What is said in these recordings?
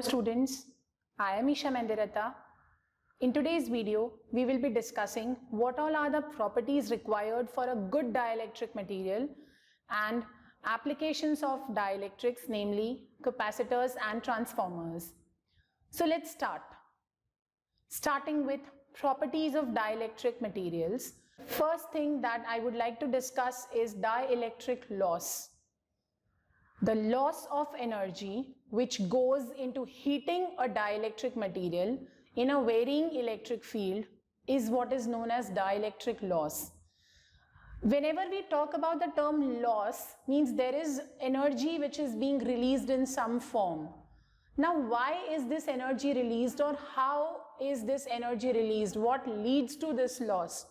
Hello students, I am Isha Mendirata. In today's video, we will be discussing what all are the properties required for a good dielectric material and applications of dielectrics, namely capacitors and transformers. So let's start. Starting with properties of dielectric materials. First thing that I would like to discuss is dielectric loss. The loss of energy which goes into heating a dielectric material in a varying electric field is what is known as dielectric loss. Whenever we talk about the term loss, means there is energy which is being released in some form. Now, why is this energy released or how is this energy released? What leads to this loss?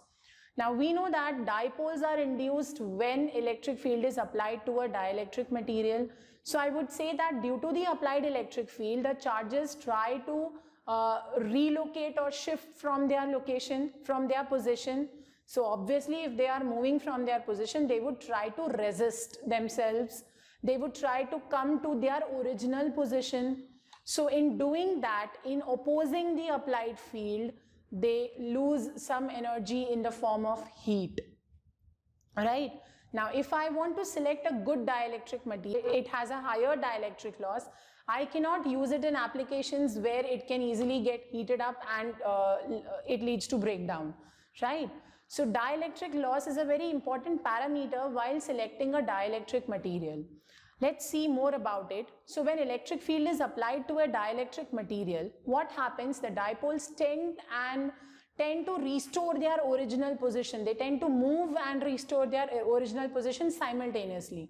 Now, we know that dipoles are induced when electric field is applied to a dielectric material. So I would say that due to the applied electric field, the charges try to uh, relocate or shift from their location, from their position. So obviously if they are moving from their position, they would try to resist themselves. They would try to come to their original position. So in doing that, in opposing the applied field, they lose some energy in the form of heat right now, if I want to select a good dielectric material, it has a higher dielectric loss. I cannot use it in applications where it can easily get heated up and uh, it leads to breakdown, right? So dielectric loss is a very important parameter while selecting a dielectric material. Let's see more about it. So when electric field is applied to a dielectric material, what happens? The dipoles tend and tend to restore their original position. They tend to move and restore their uh, original position simultaneously.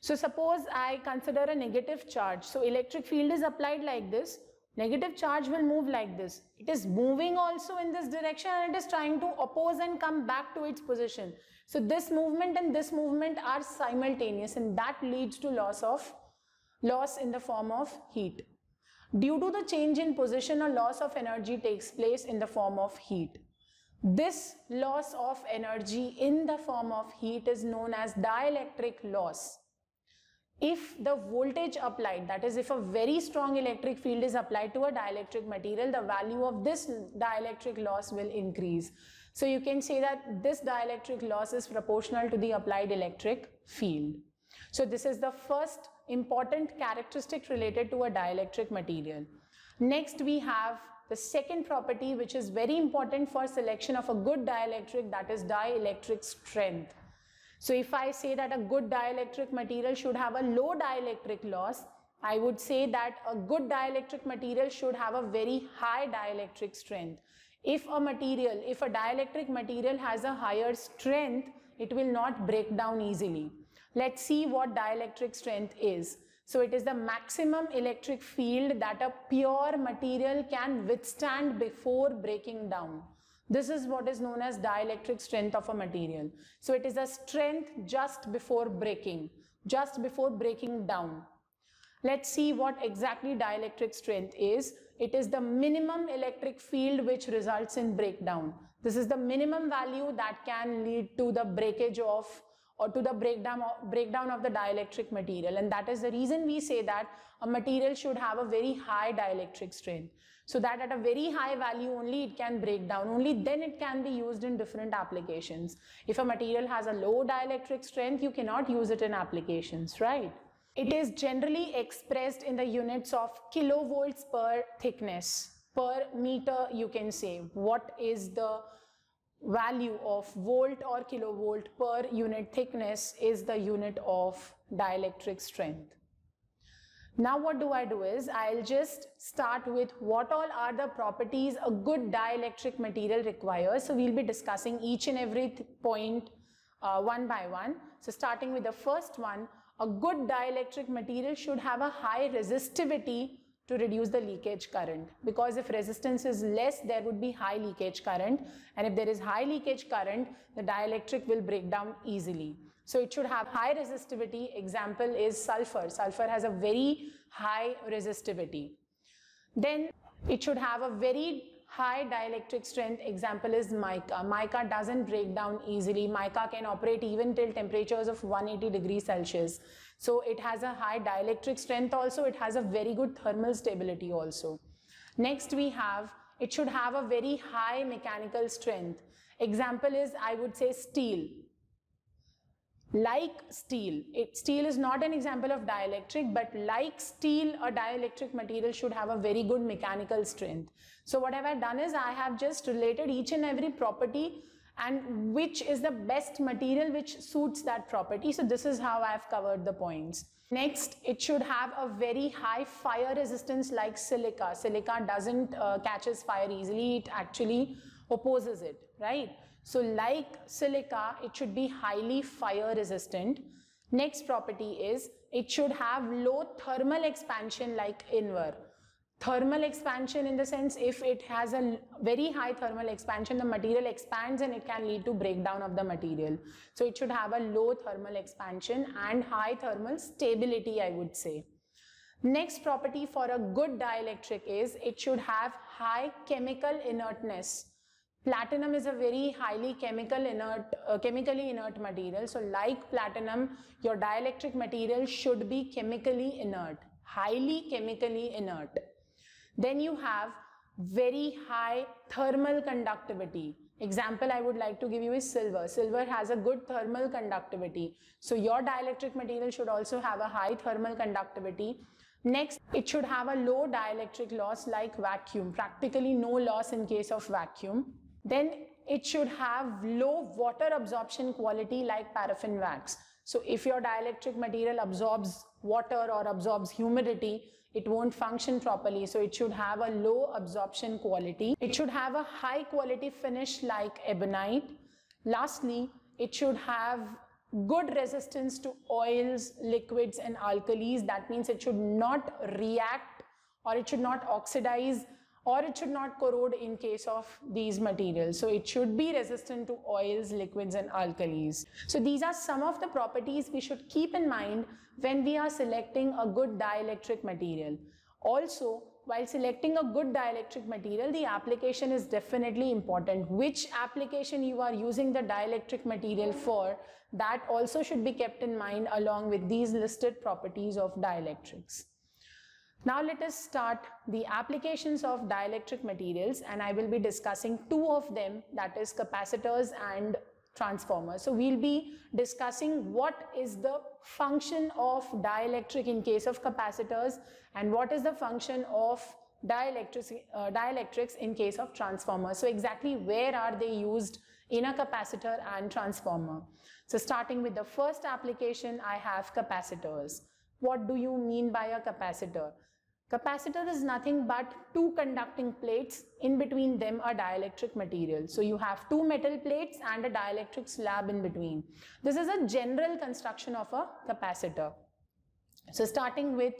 So suppose I consider a negative charge. So electric field is applied like this. Negative charge will move like this. It is moving also in this direction and it is trying to oppose and come back to its position. So this movement and this movement are simultaneous and that leads to loss of loss in the form of heat. Due to the change in position, a loss of energy takes place in the form of heat. This loss of energy in the form of heat is known as dielectric loss. If the voltage applied, that is if a very strong electric field is applied to a dielectric material, the value of this dielectric loss will increase. So you can say that this dielectric loss is proportional to the applied electric field. So this is the first important characteristic related to a dielectric material. Next, we have the second property, which is very important for selection of a good dielectric, that is dielectric strength. So if I say that a good dielectric material should have a low dielectric loss, I would say that a good dielectric material should have a very high dielectric strength. If a material, if a dielectric material has a higher strength, it will not break down easily. Let's see what dielectric strength is. So it is the maximum electric field that a pure material can withstand before breaking down. This is what is known as dielectric strength of a material. So it is a strength just before breaking, just before breaking down. Let's see what exactly dielectric strength is. It is the minimum electric field which results in breakdown. This is the minimum value that can lead to the breakage of or to the breakdown of, breakdown of the dielectric material. And that is the reason we say that a material should have a very high dielectric strength. So that at a very high value only it can break down. Only then it can be used in different applications. If a material has a low dielectric strength, you cannot use it in applications, right? It is generally expressed in the units of kilovolts per thickness per meter you can say what is the value of volt or kilovolt per unit thickness is the unit of dielectric strength. Now what do I do is I'll just start with what all are the properties a good dielectric material requires. So we'll be discussing each and every point uh, one by one. So starting with the first one, a good dielectric material should have a high resistivity to reduce the leakage current because if resistance is less there would be high leakage current and if there is high leakage current the dielectric will break down easily so it should have high resistivity example is sulfur sulfur has a very high resistivity then it should have a very high dielectric strength example is mica. Mica doesn't break down easily. Mica can operate even till temperatures of 180 degrees Celsius. So it has a high dielectric strength also. It has a very good thermal stability also. Next we have, it should have a very high mechanical strength. Example is, I would say steel. Like steel, it, steel is not an example of dielectric, but like steel, a dielectric material should have a very good mechanical strength. So what have I done is I have just related each and every property and which is the best material which suits that property. So this is how I've covered the points. Next, it should have a very high fire resistance like silica. Silica doesn't uh, catches fire easily. It actually opposes it, right? So like silica, it should be highly fire resistant. Next property is it should have low thermal expansion like inver thermal expansion in the sense if it has a very high thermal expansion the material expands and it can lead to breakdown of the material so it should have a low thermal expansion and high thermal stability i would say next property for a good dielectric is it should have high chemical inertness platinum is a very highly chemical inert uh, chemically inert material so like platinum your dielectric material should be chemically inert highly chemically inert then you have very high thermal conductivity. Example I would like to give you is silver. Silver has a good thermal conductivity. So your dielectric material should also have a high thermal conductivity. Next, it should have a low dielectric loss like vacuum, practically no loss in case of vacuum. Then it should have low water absorption quality like paraffin wax. So if your dielectric material absorbs water or absorbs humidity, it won't function properly. So it should have a low absorption quality. It should have a high quality finish like ebonite. Lastly, it should have good resistance to oils, liquids and alkalis. That means it should not react or it should not oxidize or it should not corrode in case of these materials. So it should be resistant to oils, liquids and alkalis. So these are some of the properties we should keep in mind when we are selecting a good dielectric material. Also, while selecting a good dielectric material, the application is definitely important. Which application you are using the dielectric material for, that also should be kept in mind along with these listed properties of dielectrics. Now let us start the applications of dielectric materials and I will be discussing two of them that is capacitors and transformers. So we'll be discussing what is the function of dielectric in case of capacitors and what is the function of dielectrics, uh, dielectrics in case of transformers. So exactly where are they used in a capacitor and transformer. So starting with the first application, I have capacitors. What do you mean by a capacitor? Capacitor is nothing but two conducting plates. In between them a dielectric material. So you have two metal plates and a dielectric slab in between. This is a general construction of a capacitor. So starting with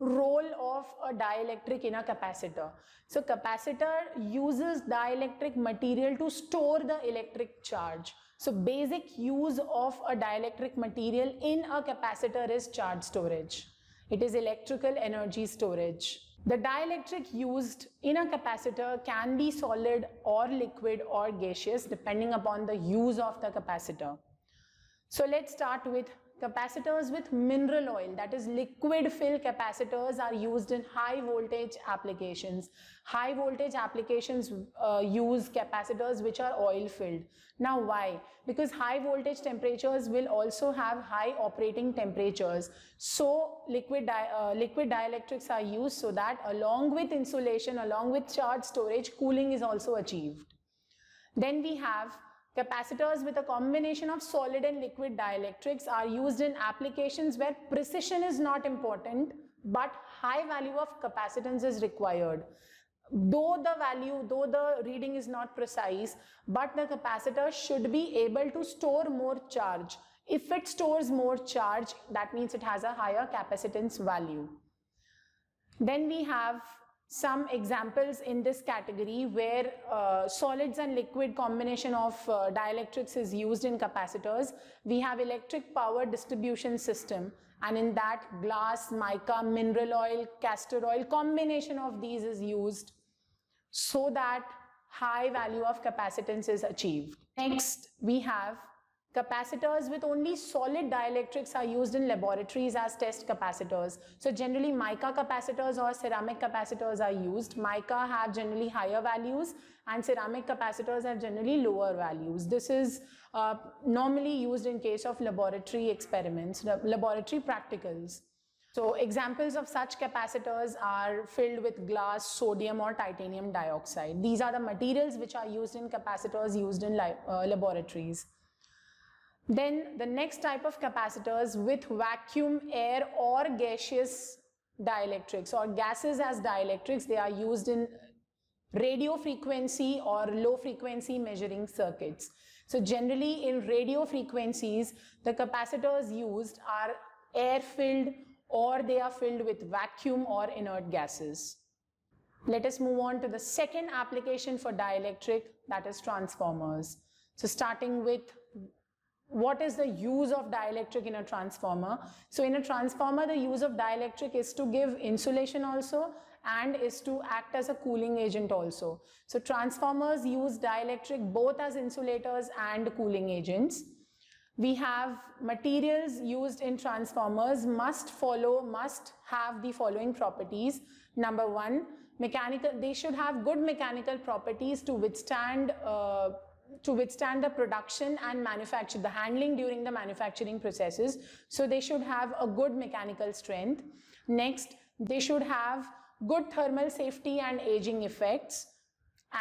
role of a dielectric in a capacitor. So capacitor uses dielectric material to store the electric charge. So basic use of a dielectric material in a capacitor is charge storage. It is electrical energy storage. The dielectric used in a capacitor can be solid or liquid or gaseous depending upon the use of the capacitor. So let's start with Capacitors with mineral oil, that is liquid fill capacitors are used in high voltage applications. High voltage applications uh, use capacitors which are oil filled. Now why? Because high voltage temperatures will also have high operating temperatures. So liquid, di uh, liquid dielectrics are used so that along with insulation, along with charge storage, cooling is also achieved. Then we have Capacitors with a combination of solid and liquid dielectrics are used in applications where precision is not important but high value of capacitance is required. Though the value, though the reading is not precise, but the capacitor should be able to store more charge. If it stores more charge, that means it has a higher capacitance value. Then we have some examples in this category where uh, solids and liquid combination of uh, dielectrics is used in capacitors. We have electric power distribution system and in that glass, mica, mineral oil, castor oil combination of these is used so that high value of capacitance is achieved. Next, we have Capacitors with only solid dielectrics are used in laboratories as test capacitors. So generally mica capacitors or ceramic capacitors are used. Mica have generally higher values and ceramic capacitors have generally lower values. This is uh, normally used in case of laboratory experiments, laboratory practicals. So examples of such capacitors are filled with glass, sodium or titanium dioxide. These are the materials which are used in capacitors used in uh, laboratories. Then the next type of capacitors with vacuum air or gaseous dielectrics or gases as dielectrics, they are used in radio frequency or low frequency measuring circuits. So generally in radio frequencies, the capacitors used are air filled or they are filled with vacuum or inert gases. Let us move on to the second application for dielectric that is transformers. So starting with what is the use of dielectric in a transformer? So in a transformer, the use of dielectric is to give insulation also and is to act as a cooling agent also. So transformers use dielectric both as insulators and cooling agents. We have materials used in transformers must follow, must have the following properties. Number one, mechanical, they should have good mechanical properties to withstand uh, to withstand the production and manufacture, the handling during the manufacturing processes. So they should have a good mechanical strength. Next, they should have good thermal safety and aging effects.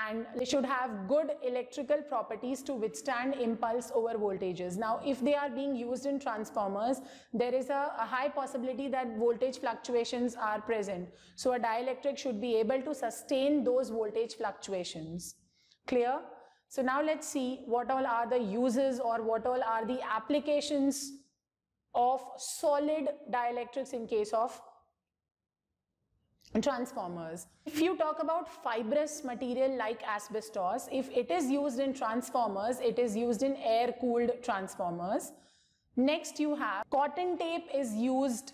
And they should have good electrical properties to withstand impulse over voltages. Now, if they are being used in transformers, there is a, a high possibility that voltage fluctuations are present. So a dielectric should be able to sustain those voltage fluctuations. Clear? So now let's see what all are the uses or what all are the applications of solid dielectrics in case of transformers. If you talk about fibrous material like asbestos, if it is used in transformers, it is used in air-cooled transformers. Next you have cotton tape is used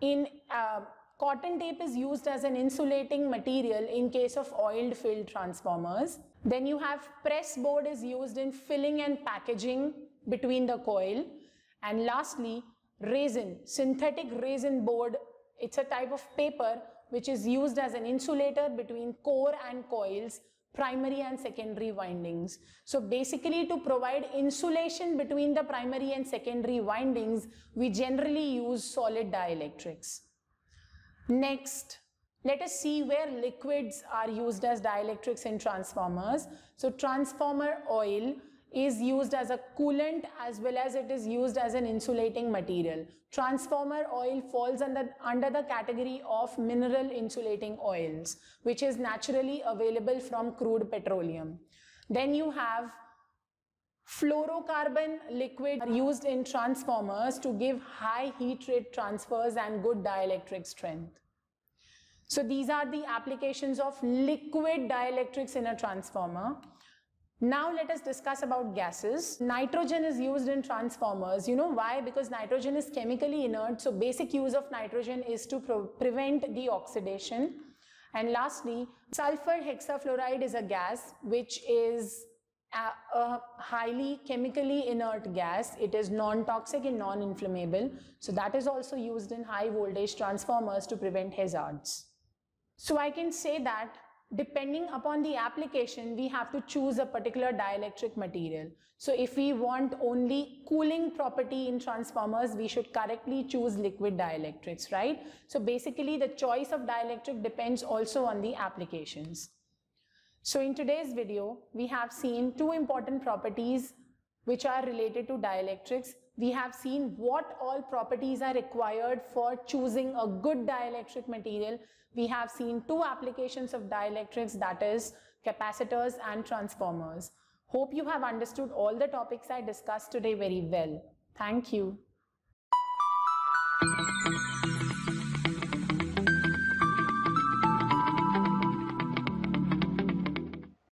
in uh, Cotton tape is used as an insulating material in case of oiled filled transformers. Then you have press board is used in filling and packaging between the coil. And lastly, resin, synthetic resin board. It's a type of paper which is used as an insulator between core and coils, primary and secondary windings. So basically to provide insulation between the primary and secondary windings, we generally use solid dielectrics. Next, let us see where liquids are used as dielectrics in transformers. So transformer oil is used as a coolant as well as it is used as an insulating material. Transformer oil falls under, under the category of mineral insulating oils which is naturally available from crude petroleum. Then you have Fluorocarbon liquid are used in transformers to give high heat rate transfers and good dielectric strength. So these are the applications of liquid dielectrics in a transformer. Now let us discuss about gases. Nitrogen is used in transformers. You know why? Because nitrogen is chemically inert. So basic use of nitrogen is to prevent the oxidation. And lastly, sulfur hexafluoride is a gas which is a highly chemically inert gas. It is non-toxic and non-inflammable. So that is also used in high voltage transformers to prevent hazards. So I can say that depending upon the application, we have to choose a particular dielectric material. So if we want only cooling property in transformers, we should correctly choose liquid dielectrics, right? So basically the choice of dielectric depends also on the applications. So in today's video, we have seen two important properties which are related to dielectrics. We have seen what all properties are required for choosing a good dielectric material. We have seen two applications of dielectrics that is capacitors and transformers. Hope you have understood all the topics I discussed today very well. Thank you.